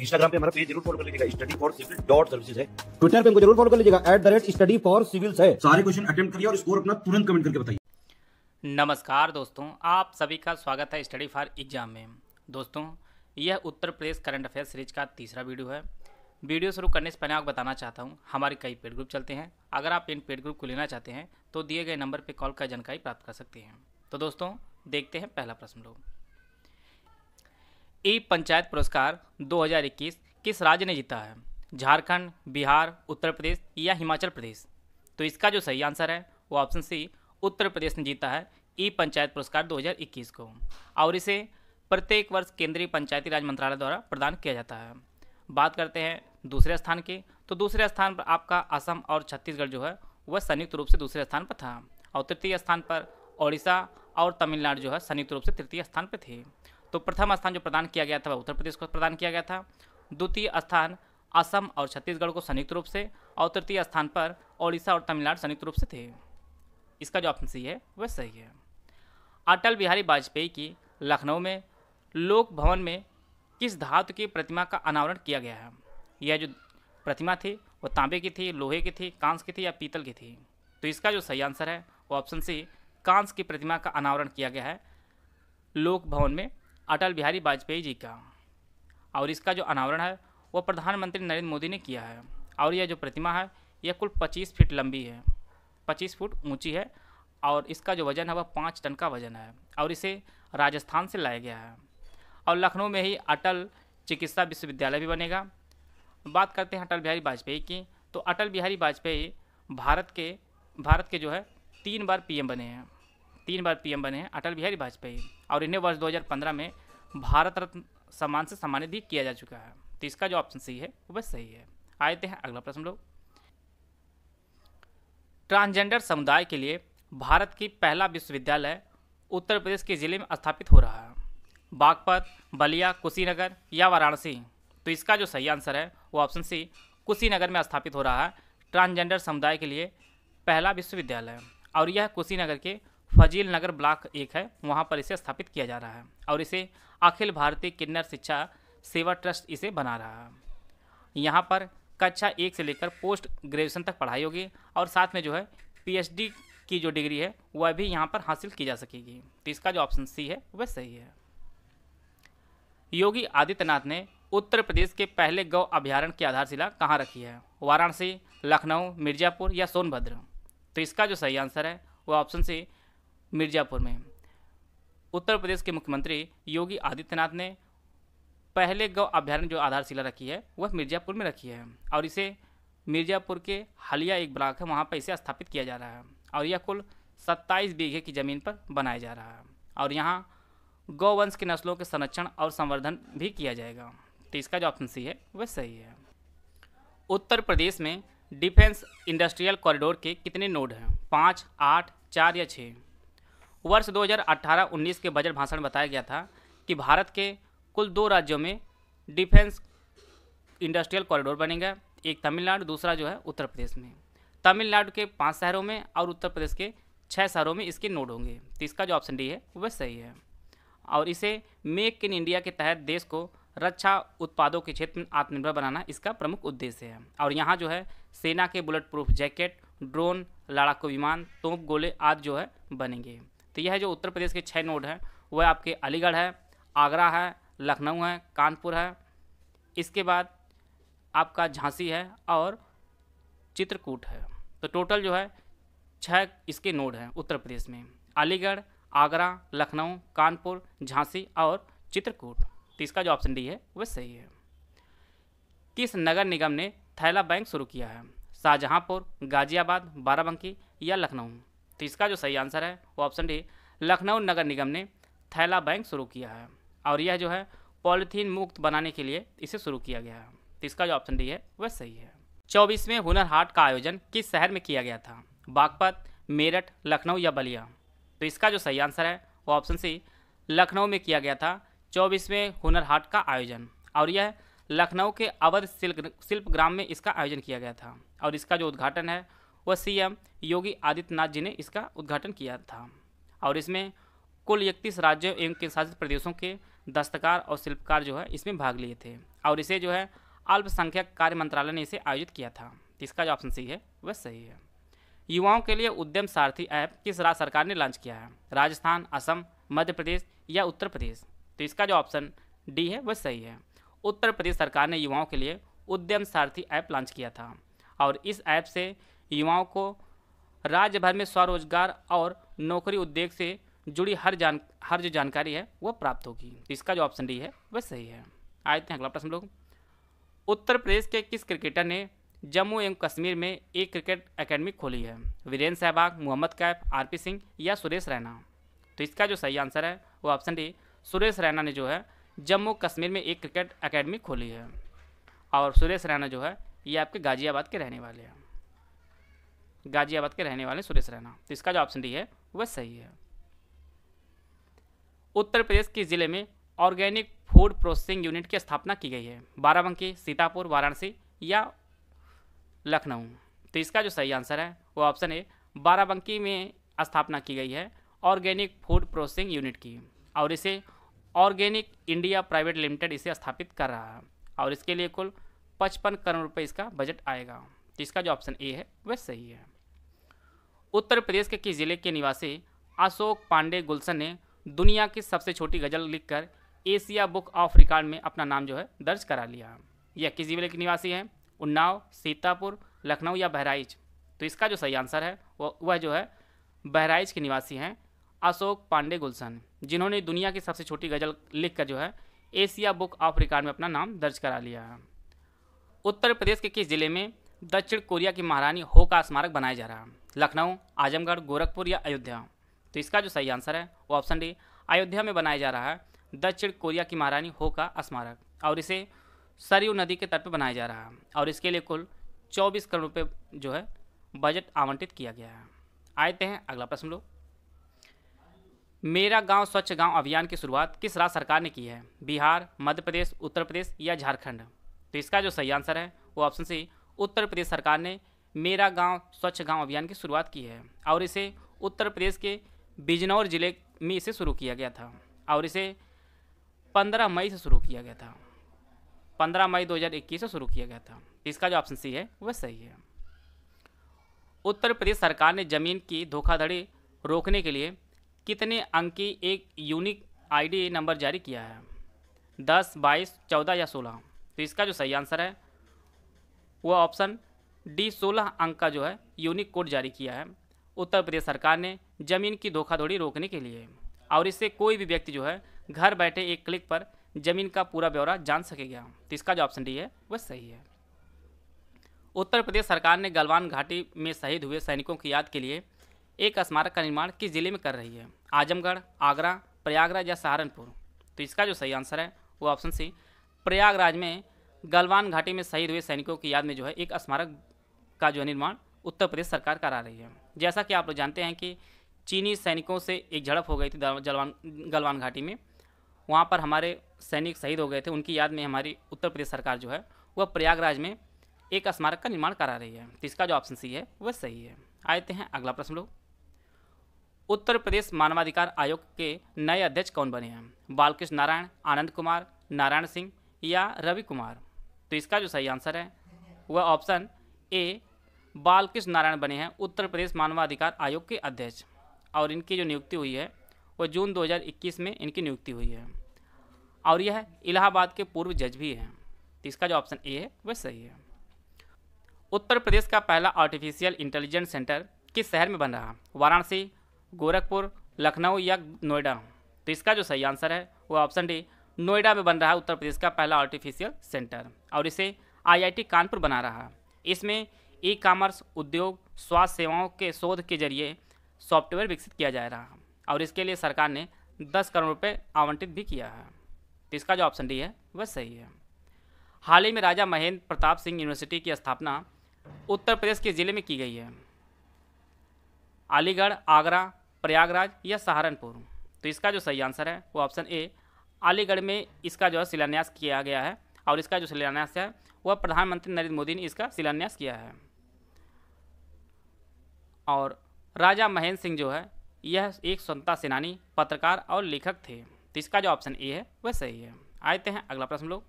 Instagram पे हमारा page जरूर फॉलो कर लीजिएगा study for civil dot service है ट्विटर पे हमको जरूर फॉलो कर लीजिएगा at the rate study for civil है सारे क्वेश्चन अटेम्प्ट करिए और स्कोर अपना तुरंत कमेंट करके बताइए नमस्कार दोस्तों आप सभी का स्वागत है स्टडी फॉर एग्जाम में दोस्तों यह Uttar Pradesh current affair series का तीसरा वीडियो है वीडियो शुरू करने से पहले आपको बताना चाहता हूँ हमारे कई पेड ग्रुप चलते हैं अगर आप इन पेड ग्रुप को लेना चाहते हैं तो दिए गए नंबर पर कॉल कर जानकारी प्राप्त कर सकते हैं तो दोस्तों देखते हैं पहला प्रश्न लोग ई पंचायत पुरस्कार 2021 किस राज्य ने जीता है झारखंड बिहार उत्तर प्रदेश या हिमाचल प्रदेश तो इसका जो सही आंसर है वो ऑप्शन सी उत्तर प्रदेश ने जीता है ई पंचायत पुरस्कार 2021 को और इसे प्रत्येक वर्ष केंद्रीय पंचायती राज मंत्रालय द्वारा प्रदान किया जाता है बात करते हैं दूसरे स्थान की तो दूसरे स्थान पर आपका असम और छत्तीसगढ़ जो है वह संयुक्त रूप से दूसरे स्थान पर था और तृतीय स्थान पर ओडिशा और तमिलनाडु जो है संयुक्त रूप से तृतीय स्थान पर थे तो प्रथम स्थान जो प्रदान किया गया था वह उत्तर प्रदेश को प्रदान किया गया था द्वितीय स्थान असम और छत्तीसगढ़ को संयुक्त रूप से और तृतीय स्थान पर ओडिशा और तमिलनाडु संयुक्त रूप से थे इसका जो ऑप्शन सी है वह सही है अटल बिहारी वाजपेयी की लखनऊ में लोक भवन में किस धातु की प्रतिमा का अनावरण किया गया है यह जो प्रतिमा थी वो तांबे की थी लोहे की थी कांस की थी या पीतल की थी तो इसका जो सही आंसर है वो ऑप्शन सी कांस की प्रतिमा का अनावरण किया गया है लोक भवन में अटल बिहारी वाजपेयी जी का और इसका जो अनावरण है वो प्रधानमंत्री नरेंद्र मोदी ने किया है और यह जो प्रतिमा है यह कुल पच्चीस फीट लंबी है पच्चीस फुट ऊंची है और इसका जो वज़न है वह पाँच टन का वज़न है और इसे राजस्थान से लाया गया है और लखनऊ में ही अटल चिकित्सा विश्वविद्यालय भी बनेगा बात करते हैं अटल बिहारी वाजपेयी की तो अटल बिहारी वाजपेयी भारत के भारत के जो है तीन बार पीएम बने हैं तीन बार पीएम बने हैं अटल बिहारी वाजपेयी और इन्हें वर्ष 2015 में भारत रत्न सम्मान से सम्मानित भी किया जा चुका है तो इसका जो ऑप्शन सही है वह सही है आए थे हैं अगला प्रश्न लोग ट्रांसजेंडर समुदाय के लिए भारत की पहला विश्वविद्यालय उत्तर प्रदेश के ज़िले में स्थापित हो रहा है बागपत बलिया कुशीनगर या वाराणसी तो इसका जो सही आंसर है वो ऑप्शन सी कुशीनगर में स्थापित हो रहा है ट्रांसजेंडर समुदाय के लिए पहला विश्वविद्यालय और यह कुशीनगर के फजील नगर ब्लॉक एक है वहाँ पर इसे स्थापित किया जा रहा है और इसे अखिल भारतीय किन्नर शिक्षा सेवा ट्रस्ट इसे बना रहा है यहाँ पर कक्षा एक से लेकर पोस्ट ग्रेजुएशन तक पढ़ाई होगी और साथ में जो है पीएचडी की जो डिग्री है वह भी यहाँ पर हासिल की जा सकेगी तो इसका जो ऑप्शन सी है वह सही है योगी आदित्यनाथ ने उत्तर प्रदेश के पहले गौ अभ्यारण्य की आधारशिला कहाँ रखी है वाराणसी लखनऊ मिर्ज़ापुर या सोनभद्र तो इसका जो सही आंसर है वह ऑप्शन सी मिर्ज़ापुर में उत्तर प्रदेश के मुख्यमंत्री योगी आदित्यनाथ ने पहले गौ अभ्यारण्य जो आधारशिला रखी है वह मिर्ज़ापुर में रखी है और इसे मिर्ज़ापुर के हलिया एक ब्लॉक है वहाँ पर इसे स्थापित किया जा रहा है और यह कुल सत्ताईस बीघे की ज़मीन पर बनाया जा रहा है और यहाँ गौवंश की नस्लों के संरक्षण और संवर्धन भी किया जाएगा तो इसका जो ऑप्शन सी है वह सही है उत्तर प्रदेश में डिफेंस इंडस्ट्रियल कॉरिडोर के कितने नोड हैं पाँच आठ चार या छः वर्ष 2018-19 के बजट भाषण में बताया गया था कि भारत के कुल दो राज्यों में डिफेंस इंडस्ट्रियल कॉरिडोर बनेगा एक तमिलनाडु दूसरा जो है उत्तर प्रदेश में तमिलनाडु के पाँच शहरों में और उत्तर प्रदेश के छः शहरों में इसके नोड होंगे तो इसका जो ऑप्शन डी है वह सही है और इसे मेक इन इंडिया के तहत देश को रक्षा उत्पादों के क्षेत्र में आत्मनिर्भर बनाना इसका प्रमुख उद्देश्य है और यहाँ जो है सेना के बुलेट प्रूफ जैकेट ड्रोन लड़ाकू विमान तोप गोले आदि जो है बनेंगे तो यह जो उत्तर प्रदेश के छः नोड हैं वह आपके अलीगढ़ है आगरा है लखनऊ है कानपुर है इसके बाद आपका झांसी है और चित्रकूट है तो टोटल जो है छः इसके नोड हैं उत्तर प्रदेश में अलीगढ़ आगरा लखनऊ कानपुर झांसी और चित्रकूट तो इसका जो ऑप्शन डी है वह सही है किस नगर निगम ने थैला बैंक शुरू किया है शाहजहाँपुर गाजियाबाद बाराबंकी या लखनऊ तो इसका जो सही आंसर है वो ऑप्शन डी लखनऊ नगर निगम ने थैला बैंक शुरू किया है और यह जो है पॉलीथीन मुक्त बनाने के लिए इसे शुरू किया गया है तो इसका जो ऑप्शन डी है वह सही है चौबीसवें हुनर हाट का आयोजन किस शहर में किया गया था बागपत मेरठ लखनऊ या बलिया तो इसका जो सही आंसर है वो ऑप्शन सी लखनऊ में किया गया था चौबीसवें हुनर हाट का आयोजन और यह लखनऊ के अवध शिल्प ग्राम में इसका आयोजन किया गया था और इसका जो उद्घाटन है वह सीएम योगी आदित्यनाथ जी ने इसका उद्घाटन किया था और इसमें कुल इकतीस राज्यों एवं केंद्र शासित प्रदेशों के दस्तकार और शिल्पकार जो है इसमें भाग लिए थे और इसे जो है अल्पसंख्यक कार्य मंत्रालय ने इसे आयोजित किया था इसका जो ऑप्शन सी है वह सही है युवाओं के लिए उद्यम सारथी ऐप किस राज्य सरकार ने लॉन्च किया है राजस्थान असम मध्य प्रदेश या उत्तर प्रदेश तो इसका जो ऑप्शन डी है वह सही है उत्तर प्रदेश सरकार ने युवाओं के लिए उद्यम सारथी ऐप लॉन्च किया था और इस ऐप से युवाओं को राज्य भर में स्वरोजगार और नौकरी उद्योग से जुड़ी हर जान हर जो जानकारी है वो प्राप्त होगी तो इसका जो ऑप्शन डी है वह सही है आए थे अगला प्रश्न लोग उत्तर प्रदेश के किस क्रिकेटर ने जम्मू एवं कश्मीर में एक क्रिकेट एकेडमी खोली है वीरेंद्र सहवाग मोहम्मद कैफ आर पी सिंह या सुरेश रैना तो इसका जो सही आंसर है वो ऑप्शन डी सुरेश रैना ने जो है जम्मू कश्मीर में एक क्रिकेट एकेडमी खोली है और सुरेश रैना जो है ये आपके गाज़ियाबाद के रहने वाले हैं गाजियाबाद के रहने वाले सुरेश रैना तो इसका जो ऑप्शन डी है वह सही है उत्तर प्रदेश के ज़िले में ऑर्गेनिक फूड प्रोसेसिंग यूनिट की स्थापना की गई है बाराबंकी सीतापुर वाराणसी या लखनऊ तो इसका जो सही आंसर है वो ऑप्शन है बाराबंकी में स्थापना की गई है ऑर्गेनिक फूड प्रोसेसिंग यूनिट की और इसे ऑर्गेनिक इंडिया प्राइवेट लिमिटेड इसे स्थापित कर रहा है और इसके लिए कुल पचपन करोड़ रुपए इसका बजट आएगा तो इसका जो ऑप्शन ए है वह सही है उत्तर प्रदेश के किस जिले के निवासी अशोक पांडे गुलशन ने दुनिया की सबसे छोटी गज़ल लिखकर एशिया बुक ऑफ रिकॉर्ड में अपना नाम जो है दर्ज करा लिया यह किस जिले के निवासी हैं उन्नाव सीतापुर लखनऊ या बहराइच तो इसका जो सही आंसर है वह वह जो है बहराइच के निवासी हैं अशोक पांडे गुलशन जिन्होंने दुनिया की सबसे छोटी गज़ल लिखकर जो है एशिया बुक ऑफ रिकॉर्ड में अपना नाम दर्ज करा लिया है उत्तर प्रदेश के किस ज़िले में दक्षिण कोरिया की महारानी हो का स्मारक बनाया जा रहा है लखनऊ आजमगढ़ गोरखपुर या अयोध्या तो इसका जो सही आंसर है वो ऑप्शन डी अयोध्या में बनाया जा रहा है दक्षिण कोरिया की महारानी हो का स्मारक और इसे सरयू नदी के तट पर बनाया जा रहा है और इसके लिए कुल चौबीस करोड़ रुपये जो है बजट आवंटित किया गया है आते हैं अगला प्रश्न लोग मेरा गांव स्वच्छ गांव अभियान की शुरुआत किस राज्य सरकार ने की है बिहार मध्य प्रदेश उत्तर प्रदेश या झारखंड तो इसका जो सही आंसर है वो ऑप्शन सी उत्तर प्रदेश सरकार ने मेरा गांव स्वच्छ गांव अभियान की शुरुआत की है और इसे उत्तर प्रदेश के बिजनौर जिले में इसे शुरू किया गया था और इसे 15 मई से शुरू किया गया था 15 मई 2021 से शुरू किया गया था इसका जो ऑप्शन सी है वह सही है उत्तर प्रदेश सरकार ने जमीन की धोखाधड़ी रोकने के लिए कितने अंक की एक यूनिक आईडी नंबर जारी किया है दस बाईस चौदह या सोलह तो इसका जो सही आंसर है वह ऑप्शन डी सोलह अंक का जो है यूनिक कोड जारी किया है उत्तर प्रदेश सरकार ने जमीन की धोखाधड़ी रोकने के लिए और इससे कोई भी व्यक्ति जो है घर बैठे एक क्लिक पर जमीन का पूरा ब्यौरा जान सकेगा तो इसका जो ऑप्शन डी है वह सही है उत्तर प्रदेश सरकार ने गलवान घाटी में शहीद हुए सैनिकों की याद के लिए एक स्मारक का निर्माण किस जिले में कर रही है आजमगढ़ आगरा प्रयागराज या सहारनपुर तो इसका जो सही आंसर है वो ऑप्शन सी प्रयागराज में गलवान घाटी में शहीद हुए सैनिकों की याद में जो है एक स्मारक का जो है निर्माण उत्तर प्रदेश सरकार करा रही है जैसा कि आप लोग जानते हैं कि चीनी सैनिकों से एक झड़प हो गई थी जलवान गलवान घाटी में वहाँ पर हमारे सैनिक शहीद हो गए थे उनकी याद में हमारी उत्तर प्रदेश सरकार जो है वह प्रयागराज में एक स्मारक का निर्माण करा रही है तो इसका जो ऑप्शन सी है वह सही है आते हैं अगला प्रश्न लोग उत्तर प्रदेश मानवाधिकार आयोग के नए अध्यक्ष कौन बने हैं बालकृष्ण नारायण आनंद कुमार नारायण सिंह या रवि कुमार तो इसका जो सही आंसर है वह ऑप्शन ए बालकृष्ण नारायण बने हैं उत्तर प्रदेश मानवाधिकार आयोग के अध्यक्ष और इनकी जो नियुक्ति हुई है वो जून 2021 में इनकी नियुक्ति हुई है और यह इलाहाबाद के पूर्व जज भी हैं तो इसका जो ऑप्शन ए है वह सही है उत्तर प्रदेश का पहला आर्टिफिशियल इंटेलिजेंस सेंटर किस शहर में बन रहा वाराणसी गोरखपुर लखनऊ या नोएडा तो इसका जो सही आंसर है वह ऑप्शन डी नोएडा में बन रहा है उत्तर प्रदेश का पहला आर्टिफिशियल सेंटर और इसे आईआईटी कानपुर बना रहा है इसमें ई कामर्स उद्योग स्वास्थ्य सेवाओं के शोध के जरिए सॉफ्टवेयर विकसित किया जा रहा है और इसके लिए सरकार ने दस करोड़ रुपये आवंटित भी किया है तो इसका जो ऑप्शन डी है वह सही है हाल ही में राजा महेंद्र प्रताप सिंह यूनिवर्सिटी की स्थापना उत्तर प्रदेश के ज़िले में की गई है अलीगढ़ आगरा प्रयागराज या सहारनपुर तो इसका जो सही आंसर है वो ऑप्शन ए अलीगढ़ में इसका जो है शिलान्यास किया गया है और इसका जो शिलान्यास है वह प्रधानमंत्री नरेंद्र मोदी ने इसका शिलान्यास किया है और राजा महेंद्र सिंह जो है यह एक स्वतंत्रता सेनानी पत्रकार और लेखक थे तो इसका जो ऑप्शन ए है वह सही है आते हैं अगला प्रश्न लोग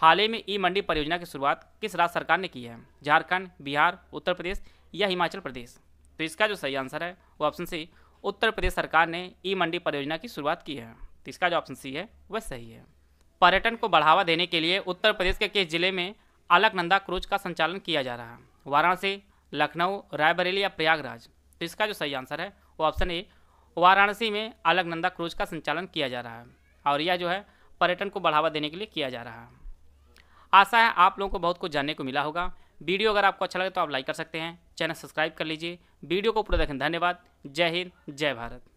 हाल ही में ई मंडी परियोजना की शुरुआत किस राज्य सरकार ने की है झारखंड बिहार उत्तर प्रदेश या हिमाचल प्रदेश तो इसका जो सही आंसर है वो ऑप्शन सी उत्तर प्रदेश सरकार ने ई मंडी परियोजना की शुरुआत की है तो इसका जो ऑप्शन सी है वह सही है पर्यटन को बढ़ावा देने के लिए उत्तर प्रदेश के किस जिले में अलकनंदा क्रूज का संचालन किया जा रहा है वाराणसी लखनऊ रायबरेली या प्रयागराज तो इसका जो सही आंसर है वो ऑप्शन ए वाराणसी में अलकनंदा क्रूज का संचालन किया जा रहा है और यह जो है पर्यटन को बढ़ावा देने के लिए किया जा रहा है आशा है आप लोगों को बहुत कुछ जानने को मिला होगा वीडियो अगर आपको अच्छा लगे तो आप लाइक कर सकते हैं चैनल सब्सक्राइब कर लीजिए वीडियो को पूरा देखें धन्यवाद जय हिंद जय भारत